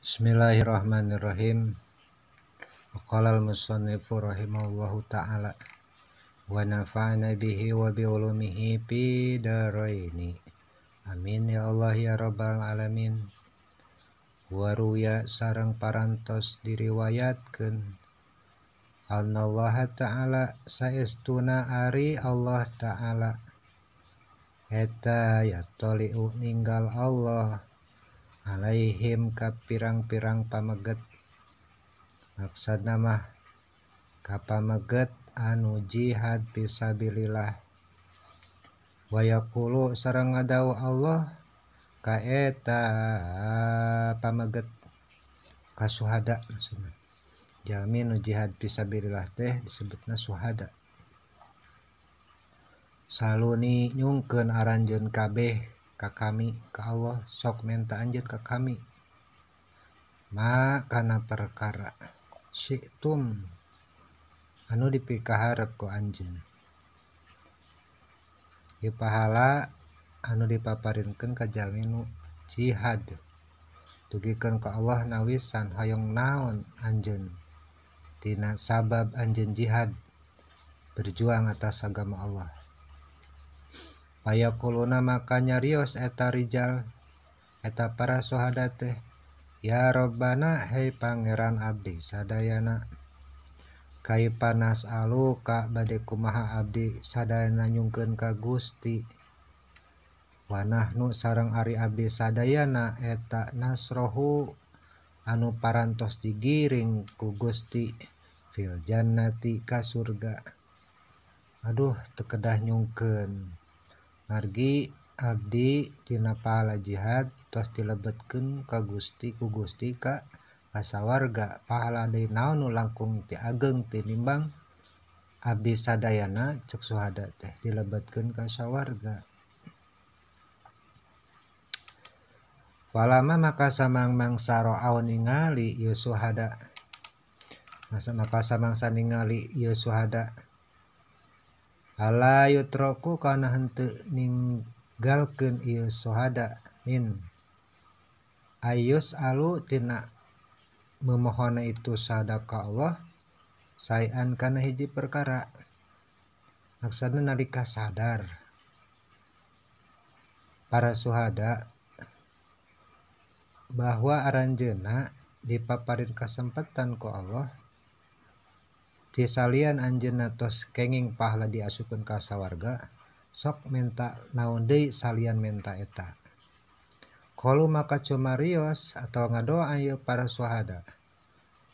Bismillahirrahmanirrahim. Qala al musannif rahimahullahu taala wa nafa'ana bihi wa bi ulumihi daraini. Amin ya Allah ya rabbal alamin. Wa ruya sarang parantos diriwayatkeun Allah ta'ala saestuna ari Allah ta'ala eta ya toliu ninggal Allah Alaihim kap pirang-pirang pameget makad nama kap paget anu jihad pisabilillah waya seorangrang adawa Allah kaeta pameget kas jamin nu jihad pisabillah teh disebut nashada saluni nyungken aranjen kabeh ka kami ka Allah sok menta anjir ka kami ma kana perkara syi'tum anu dipikaharep ku anjeun ieu pahala anu dipaparinkeun ka jalminu jihad dugikeun ka Allah nawisan hayong naon anjeun tina sabab anjeun jihad berjuang atas agama Allah buat kolona makanya Rio eta Rizjal eta para soha teh ya robana Hai Pangeran Abdi Sadayana Kai panas aluka badekkumaha Abdi sadana nyken ka Gusti Wanahnu sarang Ari Abis Sadayana etak nasrohu anu paranntostigiring ku Gusti filjannatika surga Aduh tekedah nyungken di margi Abditina pahala jihad tos dilebetken Ka Gusti kugustika kaswarga pahala naunu langkung ti ageng tinimbang Abis Sadayana cekda teh dilebetkan kaswarga palama maka samaangmsaroa ningali yda masa maka samaangsa ningali yushada Halayutroku karena hente ninggalkan iya sohada min. Ayus alu tina memohon itu sadaka ka Allah sayan karena hiji perkara. Maksudnya nalika sadar para suhada bahwa aranjena dipaparin kesempatan ku Allah salian anjen ataukenging pahla dias asuukan kasa warga sok menta nai salian mentaeta kalau maka cuma rios atau ngadoa ayo para s suada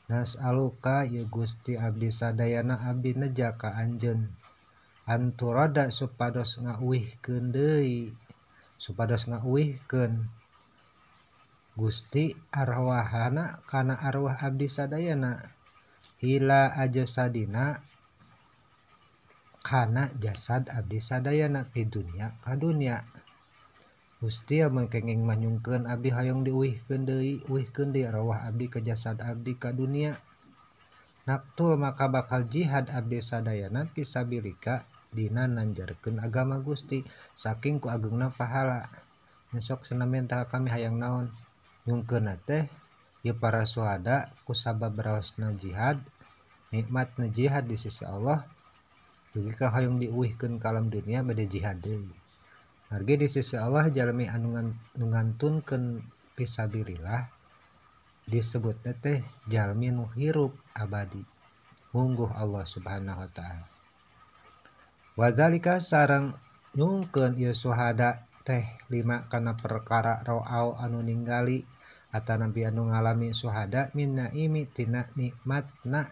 nas aluka y Gusti Abisadayana Abijaka Anjen tu roda supados ngawih kei supados ngawihken Gustiarwahhanakana arwah habisadayanaan gila ajasadina karena jasad Abisadaya nabi dunia kadu dunia Gusti mengkengingg manyungken Abi hayung diih Abi ke jasad Abdiikania natul maka bakal jihad Abisadaya napisabilka Dina nanjarken agama Gusti sakingku agegna pahala besok se sementaratah kami hayang naon nyungken para suada kuaba brasna jihad dan na jihad di sisi Allah dugi ka hoyong diuihkeun kalam dunia beda jihad deui margi di sisi Allah jalmi anu ngantunkeun fisabilillah Disebut teh jalmi nu hirup abadi mungguh Allah Subhanahu wa taala wadzalika sarang nyungkeun ieu suhada teh lima karena perkara roau anu ninggali atau nabi anu ngalami suhada minna imi tina nikmat na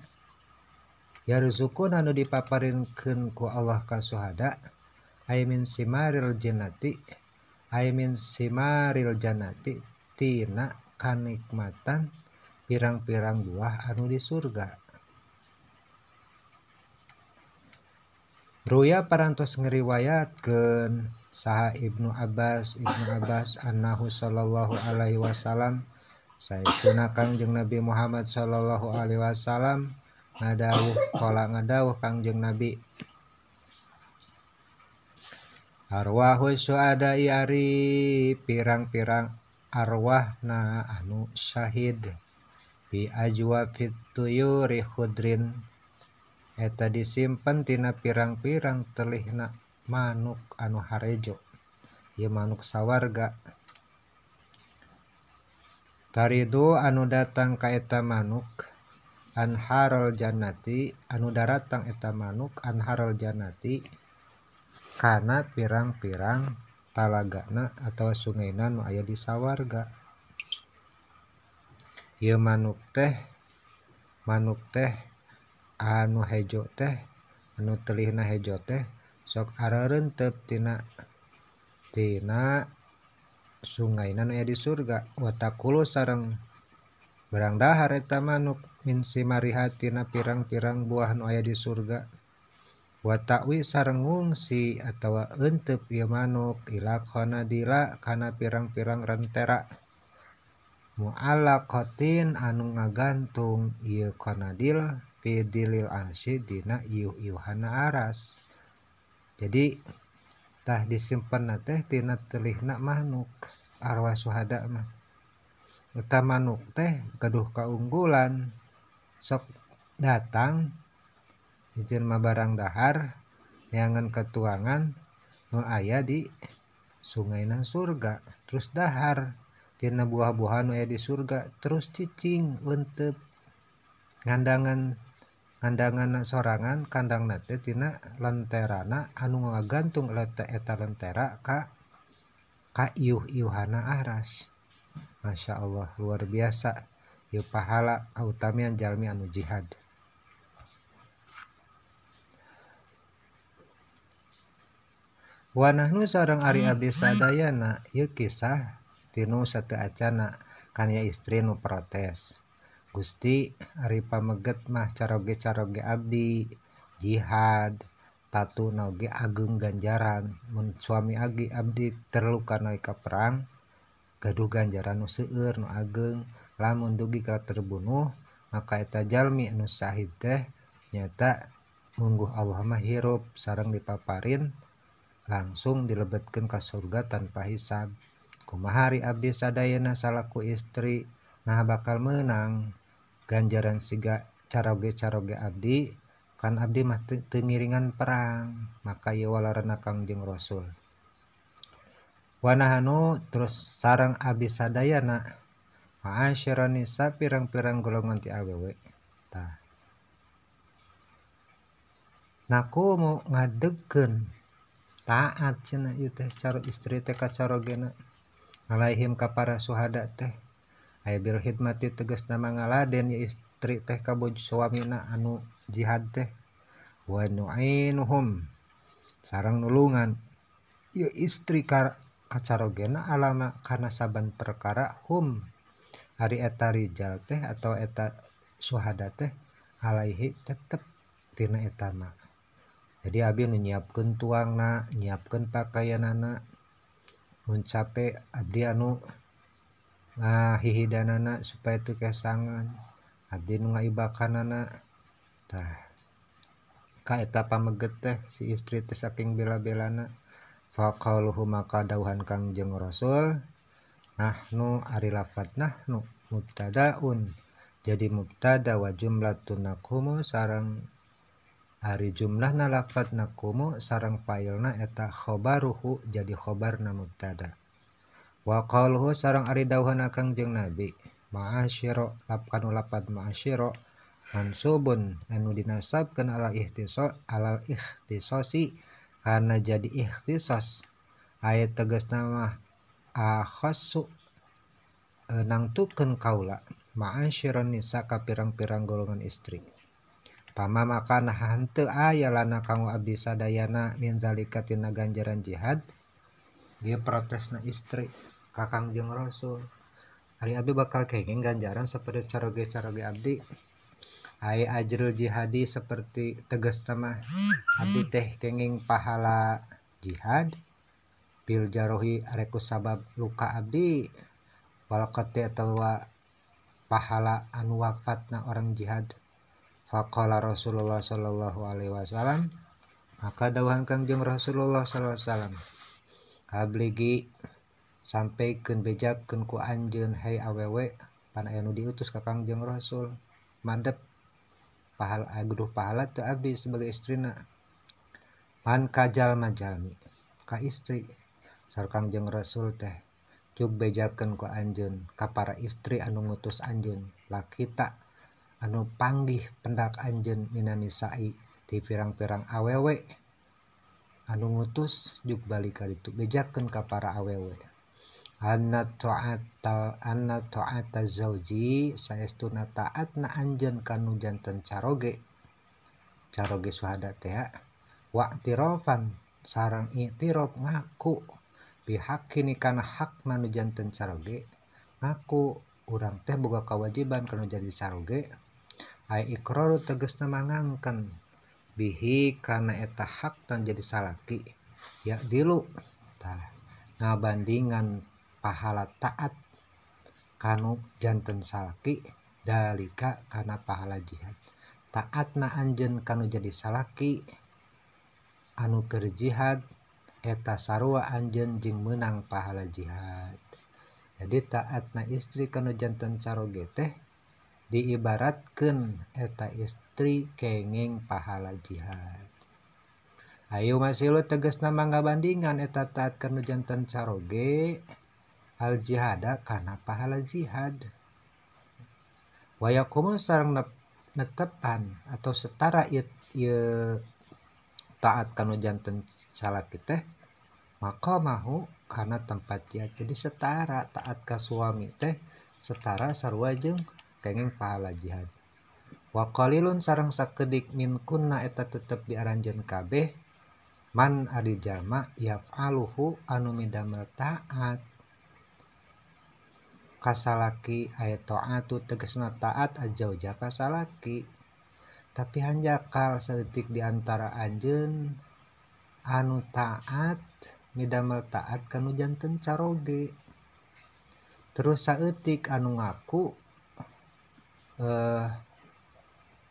zukun anu dipaparinkenku Allah kas suhadak Aymin Simaril jaati Aymin Simmariljanati tinkannikmatan pirang-pirang buah anu di surga Ruya paras riwayatken saha Ibnu Abbas Ibnu Abbas anhu Shallallahu Alaihi Wasallam sayakenakan je Nabi Muhammad Shallallahu Alaihi Wasallam dan ko kangjeng nabi arwahari pirang-pirarang arwahna anu Syhidrin eta disimpentina pirang-pirarang teli na manuk anu Harejo manuksawarga tadi itu anu datang kaeta manuk ke harol Janati anudarat datangeta manuk anharol Janati karena pirang-pirang talagana atau sungaian aya dis sawwargaia manuk teh manuk teh anu hejo tehu telina jo teh so renteptinatinana sungaian aya di surga watakkulu sarengnya dahhar tamanuk minsim marihati pirang-pirang buahan oya di surga watakwi sarre ngungsi atau untuk yamanuk Ila konadla karena pirang-pirang rentera muala kotin anu ngagantung y konadil fiilil Andina Yohana Aras jaditah disen tehtina teihnakmahuk arwah suhadakma pertama nu teh keduh keunggulan sok datang izin Ma barang Dahar janganen ketuangan No aya di sungaian surga terus dahartina buah-buahan Noaya di surga terus cicing leep gandangan kananganan sorangan kandangnatetina leerana anu gantung letetaera Ka kayu Yohana arashi Masya Allah luar biasa ya pahala keutamian jalmi anu jihad Wanahnu sarang Ari Abdi Sadayana ya kisah tinu satu acana kanya istri nu protes Gusti Ari pameget mah caroge caroge Abdi jihad tatu nauge ageng ganjaran mun suami agi Abdi terluka naik ke perang uh ganjaranur ageng lamun du terbunuh makatajjalmi nuhi teh nyata Munggu Allahmahirrup sarang dipaparin langsung dilebet kengka surga tanpa hisab ke mahari Abis ada na salahku istri Nah bakal menang ganjaran siga caragege Abdi kan Abdi tengiringan perang makaiawalaran Kajing rasul mana Hanu terus sarang ais adaya anakron pirang-pirang golongan tiwW naku mau ngadeken taat istri T ngaaihim parahada teh airhimati teges nama ngaladen ya istri teh ka suami anu jihad teh wayu sarang nuulungan istri karena acaraogena alama karena saban perekara hum hari etetajal teh atau etap suahadat teh Alaihiptina etana jadi Abil menyiapkan tuang anak nyiapkan pakaian anak mencapai Adi anu nahihi dan anak supaya itu kesangan Ab nga ibakan anak Kaketa pameget teh si istrites saming bela-belana wahu maka dauhan Kangjeng rasul nahnu ari lafat nahnu mutadaun jadi mutada wa jumlah tunakumu sarang hari jumlah nalafat naumu sarang filena etakhobaruhu jadikhobar na mutada waqahu sarang ari dauhan Kangjeng nabi maasyro lapkan ulapat maasyro han subun enudinaabken ala itiso ala iihtisoosi jadi ikhtisas ayat tegas nama aukangken e, kauula maronaka pirang-pirang golongan istri pama makanan hantu aya lana kamu Abisaana minza katina ganjaran jihad dia protes nah istri kakang jeng rasul hari Abi bakal kayakging ganjaran seperti carage carage Abdi Hai ajrul jihadi seperti tegas tema abdi teh kenging pahala jihad bil jarohi areku sabab luka abdi walakati atau pahala anu wafatna orang jihad Fakala rasulullah sallallahu alaihi wasallam maka dawahan kangjeng rasulullah sallallahu alaihi wasallam abligi sampai ken ken ku anjen hai awewe pan ayanu diutus ke kangjeng rasul mandep pahala Agrup pahala tuh habis sebagai istrinya pan kajal majal nih Ka istrikanjeng rasul teh beken ke Anjen Ka para istri anu utus Anj la kita anu panggih pendak Anjen Minaniai di pirang-pirang awewe anu utus Ju balikkan itu bejaken ka para aweW ya anak total anak toataji sayastu taatna Anjan kanjantan caroge caroge suadat wakturofan sarangrok ngaku pihak ini karena hakna nujantan carage ngaku orang teh buka kewajiban karena jadi sageroro teges nama mangangkan bihi karena eta haktan jadi saki ya dilu nga bandingan tak pahala taat kanujantan Salki dalika karena pahala jihad taat nah Anjen kan jadi salaki anukir jihad eta sawa Anjen Jing menang pahala jihad jadi taat nah istri kan jantan caroge teh diibaratkan eta istrikenging pahala jihad Ayo masih lu teges nama nggak bandingan eta taat kan jantan caroge al jihada karena pahala jihad Hai way kumu sar netepan atau setara it taatkan hujan ten salaki teh maka mau karena tempat ya jadi setara taatkah suami teh setara sar wajeng pengen pahala jihad wailun sarang sak kedik minkuneta tetap diaranjen kabeh man hadjallma yaaphu anumiida metaat salalaki ayat to tuh tegesna taat ajauh ja salahki tapi hanjakal seetik diantara Ajen anu taat nidamel taat kanujan tenncaoge terus seeetik anu ngaku eh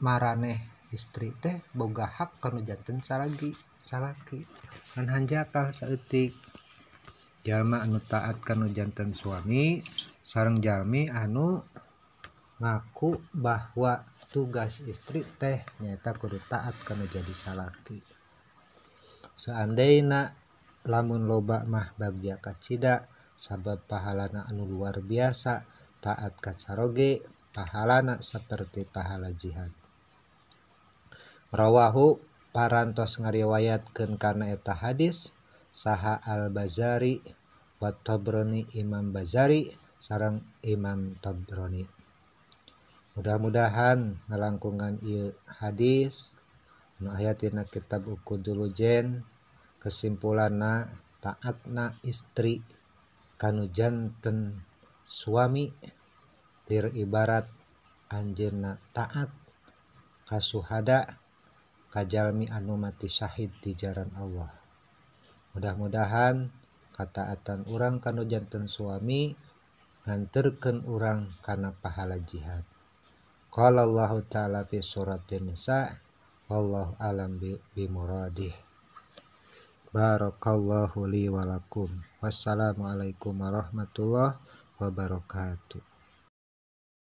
mareh istri teh boga hak kan hujan tenca lagi salah dan hanjakal seetik dan anu taatkan jantan suami sarung Jami anu ngaku bahwa tugas istri tehnyaeta ku taat akan menjadi salaki Seanda na lamun lobak mah bag kada sabab pahala anaku luar biasa taat kata saroge pahalana seperti pahala jihad Raahu parantosngariawayatatkan karena eta hadits, saha al-bazai wattobroni Imam Bai seorang Imam tabbroni mudah-mudahan melangkungan il hadis ayainkitb ukudujen kesimpulan na taatna istri kanujanten suamitir ibarat Anjir na taat kasuhdak kajalmi anoumati syahhiid di jarang Allah mudah-mudahan kataatan orang kanu jantan suami nganterkan orang karena pahala jihad kalau Allah Ta'ala fi suratin nisa Allah alam bimuradih Barakallahu li walakum Wassalamualaikum warahmatullahi wabarakatuh